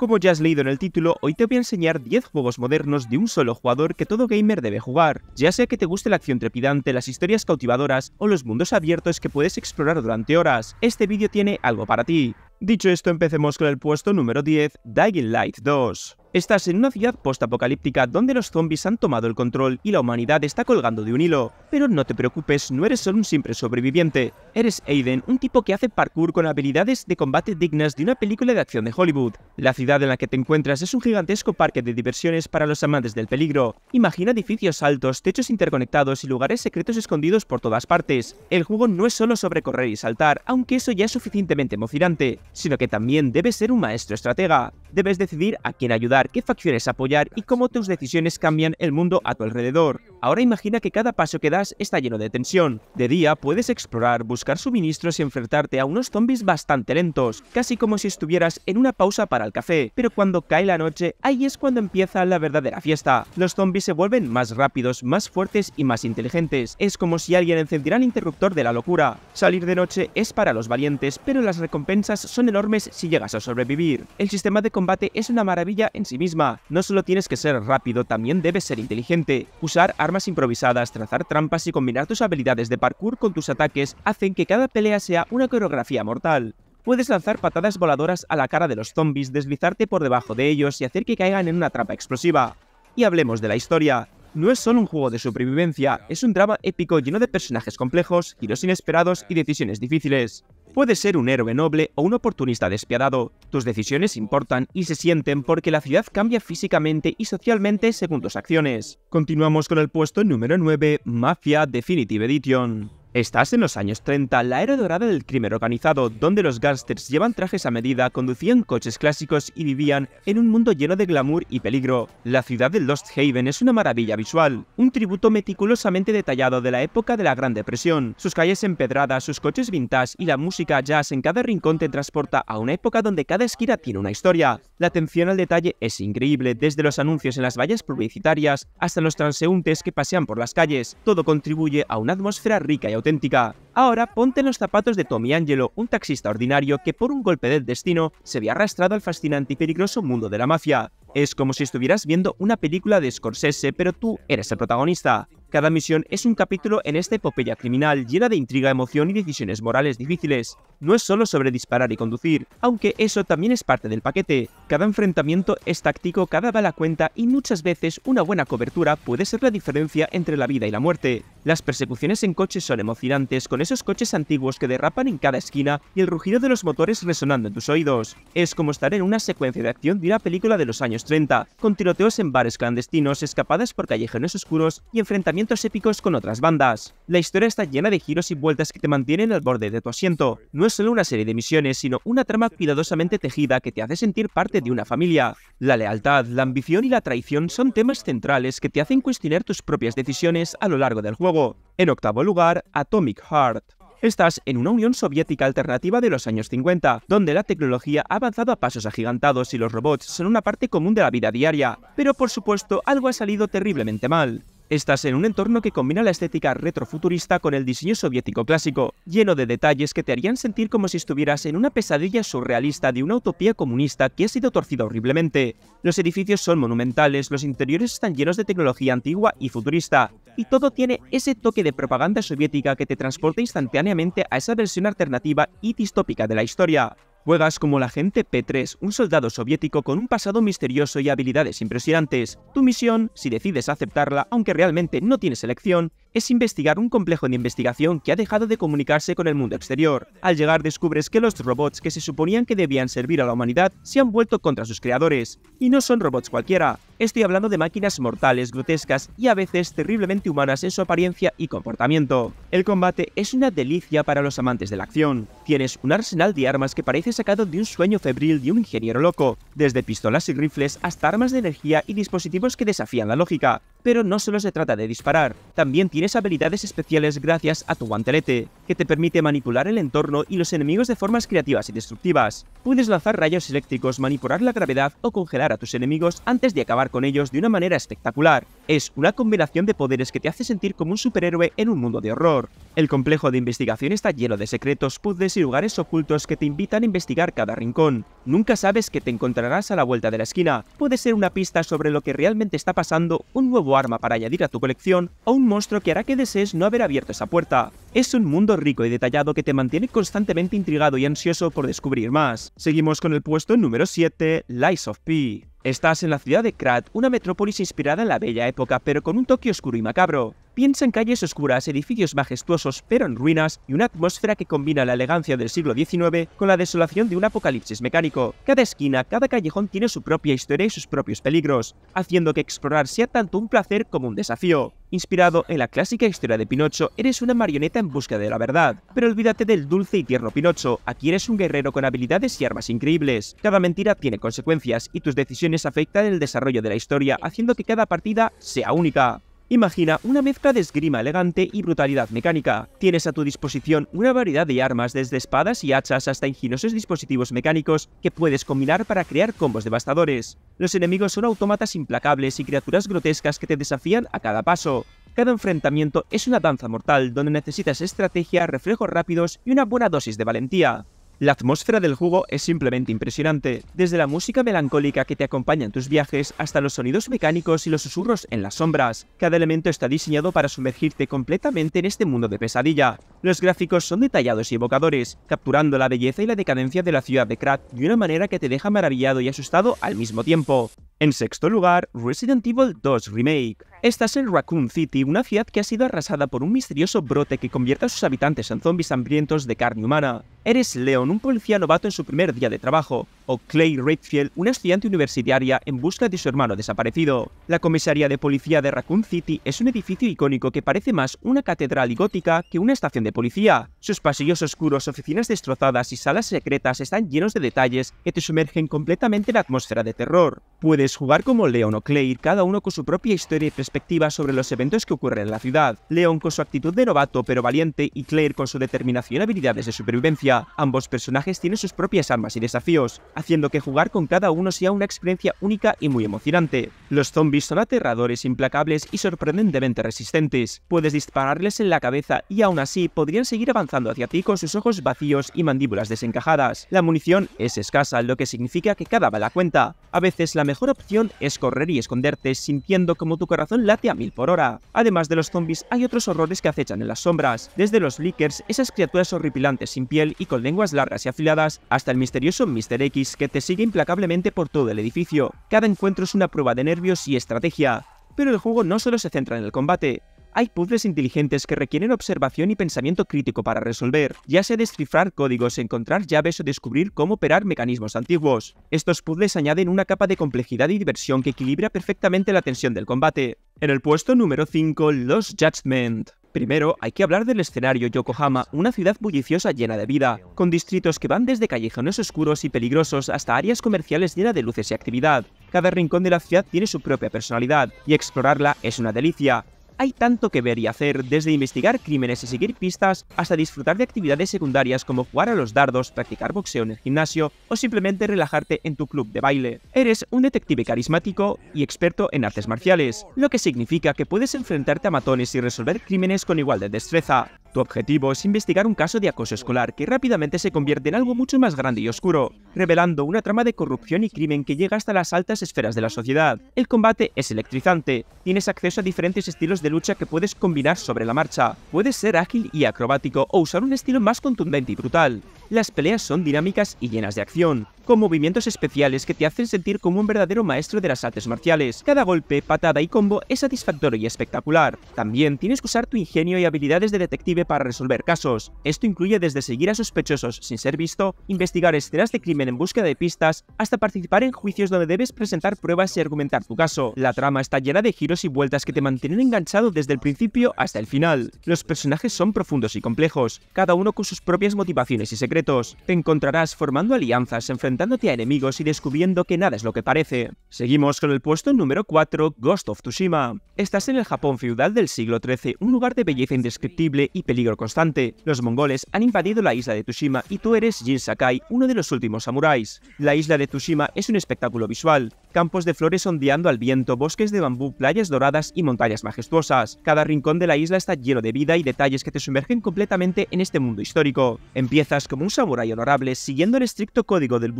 Como ya has leído en el título, hoy te voy a enseñar 10 juegos modernos de un solo jugador que todo gamer debe jugar, ya sea que te guste la acción trepidante, las historias cautivadoras o los mundos abiertos que puedes explorar durante horas. Este vídeo tiene algo para ti. Dicho esto, empecemos con el puesto número 10, Dying Light 2. Estás en una ciudad post-apocalíptica donde los zombies han tomado el control y la humanidad está colgando de un hilo. Pero no te preocupes, no eres solo un simple sobreviviente. Eres Aiden, un tipo que hace parkour con habilidades de combate dignas de una película de acción de Hollywood. La ciudad en la que te encuentras es un gigantesco parque de diversiones para los amantes del peligro. Imagina edificios altos, techos interconectados y lugares secretos escondidos por todas partes. El juego no es solo sobre correr y saltar, aunque eso ya es suficientemente emocionante, sino que también debes ser un maestro estratega. Debes decidir a quién ayudar qué facciones apoyar y cómo tus decisiones cambian el mundo a tu alrededor. Ahora imagina que cada paso que das está lleno de tensión. De día puedes explorar, buscar suministros y enfrentarte a unos zombies bastante lentos, casi como si estuvieras en una pausa para el café. Pero cuando cae la noche, ahí es cuando empieza la verdadera fiesta. Los zombies se vuelven más rápidos, más fuertes y más inteligentes. Es como si alguien encendiera el interruptor de la locura. Salir de noche es para los valientes, pero las recompensas son enormes si llegas a sobrevivir. El sistema de combate es una maravilla en sí misma. No solo tienes que ser rápido, también debes ser inteligente. Usar armas improvisadas, trazar trampas y combinar tus habilidades de parkour con tus ataques hacen que cada pelea sea una coreografía mortal. Puedes lanzar patadas voladoras a la cara de los zombies, deslizarte por debajo de ellos y hacer que caigan en una trampa explosiva. Y hablemos de la historia. No es solo un juego de supervivencia, es un drama épico lleno de personajes complejos, giros inesperados y decisiones difíciles. Puedes ser un héroe noble o un oportunista despiadado. Tus decisiones importan y se sienten porque la ciudad cambia físicamente y socialmente según tus acciones. Continuamos con el puesto número 9, Mafia Definitive Edition. Estás en los años 30, la era dorada del crimen organizado, donde los gángsters llevan trajes a medida, conducían coches clásicos y vivían en un mundo lleno de glamour y peligro. La ciudad de Lost Haven es una maravilla visual, un tributo meticulosamente detallado de la época de la Gran Depresión. Sus calles empedradas, sus coches vintage y la música jazz en cada rincón te transporta a una época donde cada esquina tiene una historia. La atención al detalle es increíble, desde los anuncios en las vallas publicitarias hasta los transeúntes que pasean por las calles. Todo contribuye a una atmósfera rica y auténtica. Ahora ponte en los zapatos de Tommy Angelo, un taxista ordinario que por un golpe del destino se ve arrastrado al fascinante y peligroso mundo de la mafia. Es como si estuvieras viendo una película de Scorsese, pero tú eres el protagonista. Cada misión es un capítulo en esta epopeya criminal llena de intriga, emoción y decisiones morales difíciles. No es solo sobre disparar y conducir, aunque eso también es parte del paquete. Cada enfrentamiento es táctico, cada bala cuenta y muchas veces una buena cobertura puede ser la diferencia entre la vida y la muerte. Las persecuciones en coches son emocionantes, con esos coches antiguos que derrapan en cada esquina y el rugido de los motores resonando en tus oídos. Es como estar en una secuencia de acción de una película de los años 30, con tiroteos en bares clandestinos, escapadas por callejones oscuros y enfrentamientos épicos con otras bandas. La historia está llena de giros y vueltas que te mantienen al borde de tu asiento. No es solo una serie de misiones, sino una trama cuidadosamente tejida que te hace sentir parte de una familia. La lealtad, la ambición y la traición son temas centrales que te hacen cuestionar tus propias decisiones a lo largo del juego. En octavo lugar, Atomic Heart. Estás en una Unión Soviética alternativa de los años 50, donde la tecnología ha avanzado a pasos agigantados y los robots son una parte común de la vida diaria, pero por supuesto algo ha salido terriblemente mal. Estás en un entorno que combina la estética retrofuturista con el diseño soviético clásico, lleno de detalles que te harían sentir como si estuvieras en una pesadilla surrealista de una utopía comunista que ha sido torcida horriblemente. Los edificios son monumentales, los interiores están llenos de tecnología antigua y futurista, y todo tiene ese toque de propaganda soviética que te transporta instantáneamente a esa versión alternativa y distópica de la historia. Juegas como la agente P3, un soldado soviético con un pasado misterioso y habilidades impresionantes. Tu misión, si decides aceptarla, aunque realmente no tienes elección, es investigar un complejo de investigación que ha dejado de comunicarse con el mundo exterior. Al llegar descubres que los robots que se suponían que debían servir a la humanidad se han vuelto contra sus creadores, y no son robots cualquiera. Estoy hablando de máquinas mortales, grotescas y a veces terriblemente humanas en su apariencia y comportamiento. El combate es una delicia para los amantes de la acción. Tienes un arsenal de armas que parece sacado de un sueño febril de un ingeniero loco, desde pistolas y rifles hasta armas de energía y dispositivos que desafían la lógica. Pero no solo se trata de disparar, también tienes habilidades especiales gracias a tu guantelete, que te permite manipular el entorno y los enemigos de formas creativas y destructivas. Puedes lanzar rayos eléctricos, manipular la gravedad o congelar a tus enemigos antes de acabar con ellos de una manera espectacular es una combinación de poderes que te hace sentir como un superhéroe en un mundo de horror. El complejo de investigación está lleno de secretos, puzzles y lugares ocultos que te invitan a investigar cada rincón. Nunca sabes que te encontrarás a la vuelta de la esquina. Puede ser una pista sobre lo que realmente está pasando, un nuevo arma para añadir a tu colección o un monstruo que hará que desees no haber abierto esa puerta. Es un mundo rico y detallado que te mantiene constantemente intrigado y ansioso por descubrir más. Seguimos con el puesto número 7, Lies of P. Estás en la ciudad de Krat, una metrópolis inspirada en la bella época, pero con un toque oscuro y macabro. Piensa en calles oscuras, edificios majestuosos pero en ruinas y una atmósfera que combina la elegancia del siglo XIX con la desolación de un apocalipsis mecánico. Cada esquina, cada callejón tiene su propia historia y sus propios peligros, haciendo que explorar sea tanto un placer como un desafío. Inspirado en la clásica historia de Pinocho, eres una marioneta en busca de la verdad. Pero olvídate del dulce y tierno Pinocho, aquí eres un guerrero con habilidades y armas increíbles. Cada mentira tiene consecuencias y tus decisiones afectan el desarrollo de la historia, haciendo que cada partida sea única. Imagina una mezcla de esgrima elegante y brutalidad mecánica. Tienes a tu disposición una variedad de armas desde espadas y hachas hasta ingeniosos dispositivos mecánicos que puedes combinar para crear combos devastadores. Los enemigos son autómatas implacables y criaturas grotescas que te desafían a cada paso. Cada enfrentamiento es una danza mortal donde necesitas estrategia, reflejos rápidos y una buena dosis de valentía. La atmósfera del juego es simplemente impresionante, desde la música melancólica que te acompaña en tus viajes hasta los sonidos mecánicos y los susurros en las sombras. Cada elemento está diseñado para sumergirte completamente en este mundo de pesadilla. Los gráficos son detallados y evocadores, capturando la belleza y la decadencia de la ciudad de Krat de una manera que te deja maravillado y asustado al mismo tiempo. En sexto lugar, Resident Evil 2 Remake. Estás en Raccoon City, una ciudad que ha sido arrasada por un misterioso brote que convierte a sus habitantes en zombies hambrientos de carne humana. Eres Leon, un policía novato en su primer día de trabajo, o Clay Redfield, una estudiante universitaria en busca de su hermano desaparecido. La comisaría de policía de Raccoon City es un edificio icónico que parece más una catedral y gótica que una estación de policía. Sus pasillos oscuros, oficinas destrozadas y salas secretas están llenos de detalles que te sumergen completamente en la atmósfera de terror. Puedes jugar como Leon o Clay, cada uno con su propia historia y perspectiva perspectiva sobre los eventos que ocurren en la ciudad. Leon con su actitud de novato pero valiente y Claire con su determinación y habilidades de supervivencia. Ambos personajes tienen sus propias armas y desafíos, haciendo que jugar con cada uno sea una experiencia única y muy emocionante. Los zombies son aterradores, implacables y sorprendentemente resistentes. Puedes dispararles en la cabeza y aún así podrían seguir avanzando hacia ti con sus ojos vacíos y mandíbulas desencajadas. La munición es escasa, lo que significa que cada bala cuenta. A veces la mejor opción es correr y esconderte sintiendo como tu corazón late a mil por hora. Además de los zombies, hay otros horrores que acechan en las sombras, desde los leakers, esas criaturas horripilantes sin piel y con lenguas largas y afiladas, hasta el misterioso Mr. X que te sigue implacablemente por todo el edificio. Cada encuentro es una prueba de nervios y estrategia, pero el juego no solo se centra en el combate, hay puzzles inteligentes que requieren observación y pensamiento crítico para resolver, ya sea descifrar códigos, encontrar llaves o descubrir cómo operar mecanismos antiguos. Estos puzzles añaden una capa de complejidad y diversión que equilibra perfectamente la tensión del combate. En el puesto número 5, Los Judgment. Primero, hay que hablar del escenario Yokohama, una ciudad bulliciosa llena de vida, con distritos que van desde callejones oscuros y peligrosos hasta áreas comerciales llenas de luces y actividad. Cada rincón de la ciudad tiene su propia personalidad, y explorarla es una delicia hay tanto que ver y hacer, desde investigar crímenes y seguir pistas, hasta disfrutar de actividades secundarias como jugar a los dardos, practicar boxeo en el gimnasio o simplemente relajarte en tu club de baile. Eres un detective carismático y experto en artes marciales, lo que significa que puedes enfrentarte a matones y resolver crímenes con igual de destreza. Tu objetivo es investigar un caso de acoso escolar que rápidamente se convierte en algo mucho más grande y oscuro, revelando una trama de corrupción y crimen que llega hasta las altas esferas de la sociedad. El combate es electrizante, tienes acceso a diferentes estilos de lucha que puedes combinar sobre la marcha, puedes ser ágil y acrobático o usar un estilo más contundente y brutal. Las peleas son dinámicas y llenas de acción, con movimientos especiales que te hacen sentir como un verdadero maestro de las artes marciales. Cada golpe, patada y combo es satisfactorio y espectacular. También tienes que usar tu ingenio y habilidades de detective para resolver casos. Esto incluye desde seguir a sospechosos sin ser visto, investigar escenas de crimen en búsqueda de pistas, hasta participar en juicios donde debes presentar pruebas y argumentar tu caso. La trama está llena de giros y vueltas que te mantienen enganchado desde el principio hasta el final. Los personajes son profundos y complejos, cada uno con sus propias motivaciones y secretos. Te encontrarás formando alianzas, enfrentando enfrentándote a enemigos y descubriendo que nada es lo que parece. Seguimos con el puesto número 4, Ghost of Tsushima. Estás en el Japón feudal del siglo XIII, un lugar de belleza indescriptible y peligro constante. Los mongoles han invadido la isla de Tsushima y tú eres Jin Sakai, uno de los últimos samuráis. La isla de Tsushima es un espectáculo visual, campos de flores ondeando al viento, bosques de bambú, playas doradas y montañas majestuosas. Cada rincón de la isla está lleno de vida y detalles que te sumergen completamente en este mundo histórico. Empiezas como un samurái honorable, siguiendo el estricto código del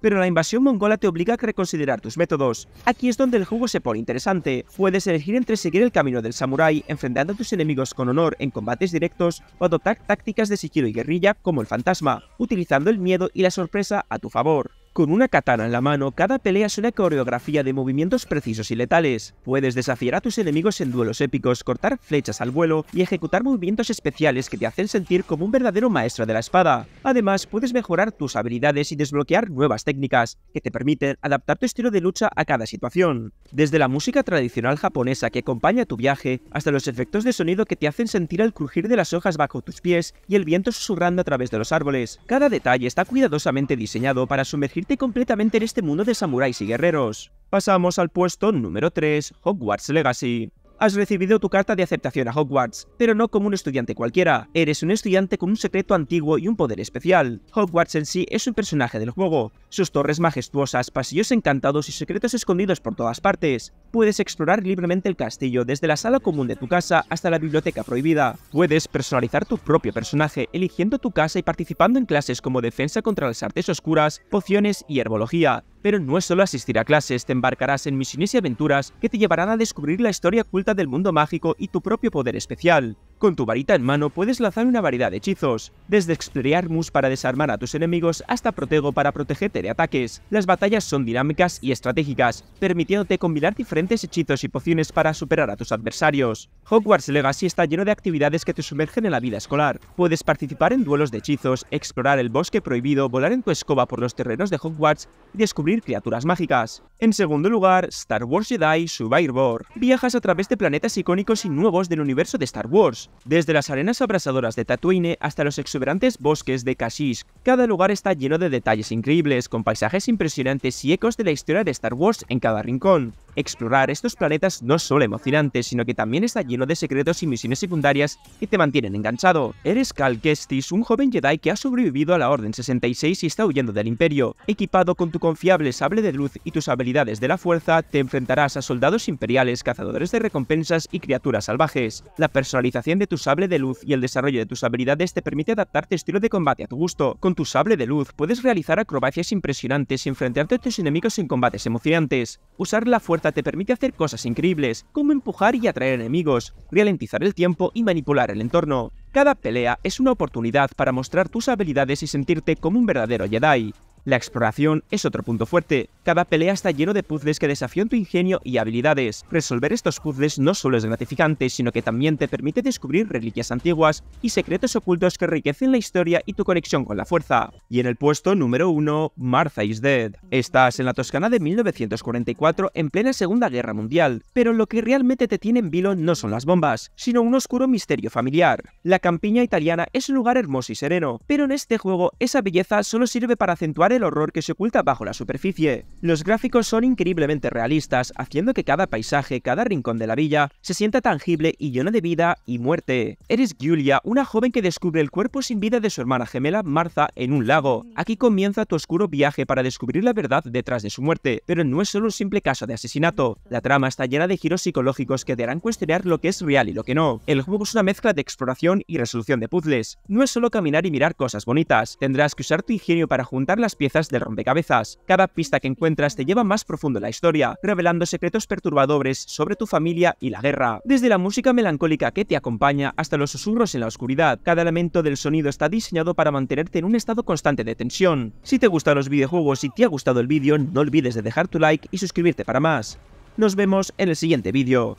pero la invasión mongola te obliga a reconsiderar tus métodos. Aquí es donde el juego se pone interesante. Puedes elegir entre seguir el camino del samurái, enfrentando a tus enemigos con honor en combates directos, o adoptar tácticas de sigilo y guerrilla como el fantasma, utilizando el miedo y la sorpresa a tu favor. Con una katana en la mano, cada pelea es una coreografía de movimientos precisos y letales. Puedes desafiar a tus enemigos en duelos épicos, cortar flechas al vuelo y ejecutar movimientos especiales que te hacen sentir como un verdadero maestro de la espada. Además, puedes mejorar tus habilidades y desbloquear nuevas técnicas, que te permiten adaptar tu estilo de lucha a cada situación. Desde la música tradicional japonesa que acompaña tu viaje, hasta los efectos de sonido que te hacen sentir el crujir de las hojas bajo tus pies y el viento susurrando a través de los árboles. Cada detalle está cuidadosamente diseñado para sumergir completamente en este mundo de samuráis y guerreros. Pasamos al puesto número 3, Hogwarts Legacy. Has recibido tu carta de aceptación a Hogwarts, pero no como un estudiante cualquiera. Eres un estudiante con un secreto antiguo y un poder especial. Hogwarts en sí es un personaje del juego, sus torres majestuosas, pasillos encantados y secretos escondidos por todas partes. Puedes explorar libremente el castillo, desde la sala común de tu casa hasta la biblioteca prohibida. Puedes personalizar tu propio personaje, eligiendo tu casa y participando en clases como defensa contra las artes oscuras, pociones y herbología. Pero no es solo asistir a clases, te embarcarás en misiones y aventuras que te llevarán a descubrir la historia oculta del mundo mágico y tu propio poder especial. Con tu varita en mano puedes lanzar una variedad de hechizos, desde Expelliarmus para desarmar a tus enemigos hasta Protego para protegerte de ataques. Las batallas son dinámicas y estratégicas, permitiéndote combinar diferentes hechizos y pociones para superar a tus adversarios. Hogwarts Legacy está lleno de actividades que te sumergen en la vida escolar. Puedes participar en duelos de hechizos, explorar el bosque prohibido, volar en tu escoba por los terrenos de Hogwarts y descubrir criaturas mágicas. En segundo lugar, Star Wars Jedi Survivor. Viajas a través de planetas icónicos y nuevos del universo de Star Wars desde las arenas abrasadoras de Tatooine hasta los exuberantes bosques de Kashyyyk, cada lugar está lleno de detalles increíbles, con paisajes impresionantes y ecos de la historia de Star Wars en cada rincón. Explorar estos planetas no es solo emocionante, sino que también está lleno de secretos y misiones secundarias que te mantienen enganchado. Eres Cal Kestis, un joven Jedi que ha sobrevivido a la Orden 66 y está huyendo del Imperio. Equipado con tu confiable sable de luz y tus habilidades de la fuerza, te enfrentarás a soldados imperiales, cazadores de recompensas y criaturas salvajes. La personalización de tu sable de luz y el desarrollo de tus habilidades te permite adaptarte estilo de combate a tu gusto. Con tu sable de luz puedes realizar acrobacias impresionantes y enfrentarte a tus enemigos en combates emocionantes. Usar la fuerza te permite hacer cosas increíbles, como empujar y atraer enemigos, ralentizar el tiempo y manipular el entorno. Cada pelea es una oportunidad para mostrar tus habilidades y sentirte como un verdadero Jedi. La exploración es otro punto fuerte. Cada pelea está lleno de puzzles que desafían tu ingenio y habilidades. Resolver estos puzzles no solo es gratificante, sino que también te permite descubrir reliquias antiguas y secretos ocultos que enriquecen la historia y tu conexión con la fuerza. Y en el puesto número 1, Martha is Dead. Estás en la Toscana de 1944 en plena Segunda Guerra Mundial, pero lo que realmente te tiene en vilo no son las bombas, sino un oscuro misterio familiar. La campiña italiana es un lugar hermoso y sereno, pero en este juego esa belleza solo sirve para acentuar el horror que se oculta bajo la superficie. Los gráficos son increíblemente realistas, haciendo que cada paisaje, cada rincón de la villa, se sienta tangible y lleno de vida y muerte. Eres Giulia, una joven que descubre el cuerpo sin vida de su hermana gemela Martha en un lago. Aquí comienza tu oscuro viaje para descubrir la verdad detrás de su muerte, pero no es solo un simple caso de asesinato. La trama está llena de giros psicológicos que te harán cuestionar lo que es real y lo que no. El juego es una mezcla de exploración y resolución de puzzles. No es solo caminar y mirar cosas bonitas, tendrás que usar tu ingenio para juntar las piezas de rompecabezas. Cada pista que encuentras te lleva más profundo en la historia, revelando secretos perturbadores sobre tu familia y la guerra. Desde la música melancólica que te acompaña hasta los susurros en la oscuridad, cada elemento del sonido está diseñado para mantenerte en un estado constante de tensión. Si te gustan los videojuegos y te ha gustado el vídeo, no olvides de dejar tu like y suscribirte para más. Nos vemos en el siguiente vídeo.